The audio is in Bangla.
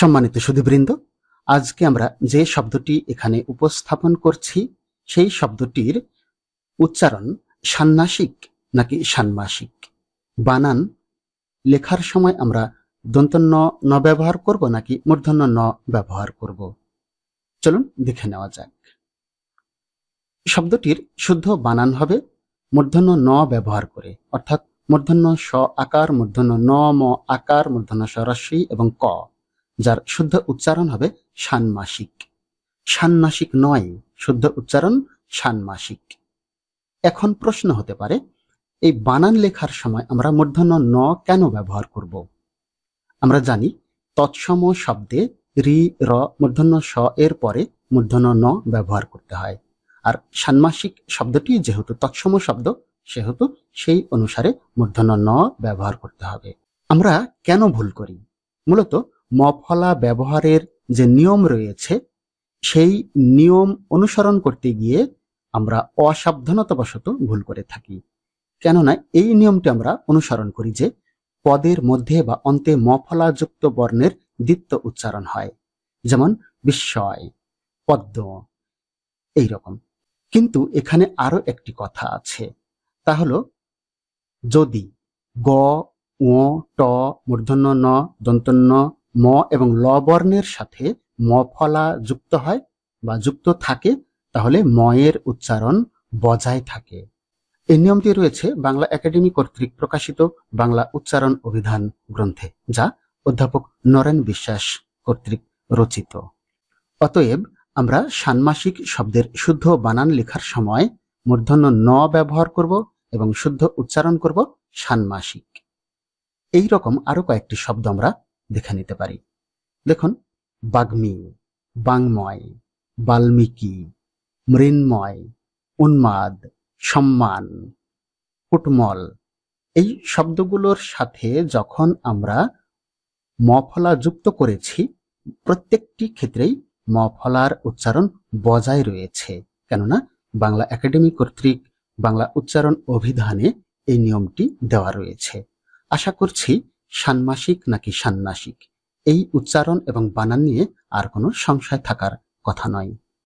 সম্মানিত সুধীবৃন্দ আজকে আমরা যে শব্দটি এখানে উপস্থাপন করছি সেই শব্দটির উচ্চারণ ষান্মাসিক নাকি ষান্মাসিক বানান লেখার সময় আমরা দন্তন্য ন ব্যবহার করব নাকি মূর্ধন্য ন ব্যবহার করব চলুন দেখে নেওয়া যাক শব্দটির শুদ্ধ বানান হবে মূর্ধন্য ন ব্যবহার করে অর্থাৎ মূর্ধন্য স আকার মূর্ধন্য ন ম আকার মূর্ধন্য রশ্মি এবং ক যার শুদ্ধ উচ্চারণ হবে ষান্মাসিক ষান্মাসিক নয় শুদ্ধ উচ্চারণ ষান্মাসিক এখন প্রশ্ন হতে পারে এই বানান লেখার সময় আমরা মূর্ধন্য ন কেন ব্যবহার করব আমরা জানি তৎসম শব্দে রি র মূর্ধন্য স এর পরে মূর্ধন্য ন ব্যবহার করতে হয় আর ষান্মাসিক শব্দটি যেহেতু তৎসম শব্দ সেহেতু সেই অনুসারে মূর্ধন্য ন ব্যবহার করতে হবে আমরা কেন ভুল করি মূলত মফলা ব্যবহারের যে নিয়ম রয়েছে সেই নিয়ম অনুসরণ করতে গিয়ে আমরা অসাবধানতাবশত ভুল করে থাকি কেননা এই নিয়মটি আমরা অনুসরণ করি যে পদের মধ্যে বা অন্তে মফলাযুক্ত বর্ণের দ্বিত্ব উচ্চারণ হয় যেমন বিস্ময় পদ্ম এই রকম কিন্তু এখানে আরো একটি কথা আছে তা হলো যদি গ ও ট মূর্ধন্য ন দন্তন্য ম এবং ল বর্ণের সাথে ম ফলা যুক্ত হয় বা যুক্ত থাকে তাহলে ময়ের উচ্চারণ বজায় থাকে এই নিয়মটি রয়েছে বাংলা একাডেমি কর্তৃক প্রকাশিত বাংলা উচ্চারণ অভিধান গ্রন্থে যা অধ্যাপক নরেন বিশ্বাস কর্তৃক রচিত অতএব আমরা ষান্মাসিক শব্দের শুদ্ধ বানান লেখার সময় মূর্ধন্য ন ব্যবহার করব এবং শুদ্ধ উচ্চারণ করব ষান্মাসিক এই রকম আরও কয়েকটি শব্দ আমরা দেখে নিতে পারি দেখুন বাগ্মী বাংময় বাল্মীকি মৃন্ময় উন্মাদ সম্মান কুটমল এই শব্দগুলোর সাথে যখন আমরা মফলা যুক্ত করেছি প্রত্যেকটি ক্ষেত্রেই মফলার উচ্চারণ বজায় রয়েছে কেননা বাংলা একাডেমি কর্তৃক বাংলা উচ্চারণ অভিধানে এই নিয়মটি দেওয়া রয়েছে আশা করছি ষান্মাসিক নাকি ষান্মাসিক এই উচ্চারণ এবং বানান নিয়ে আর কোনো সংশয় থাকার কথা নয়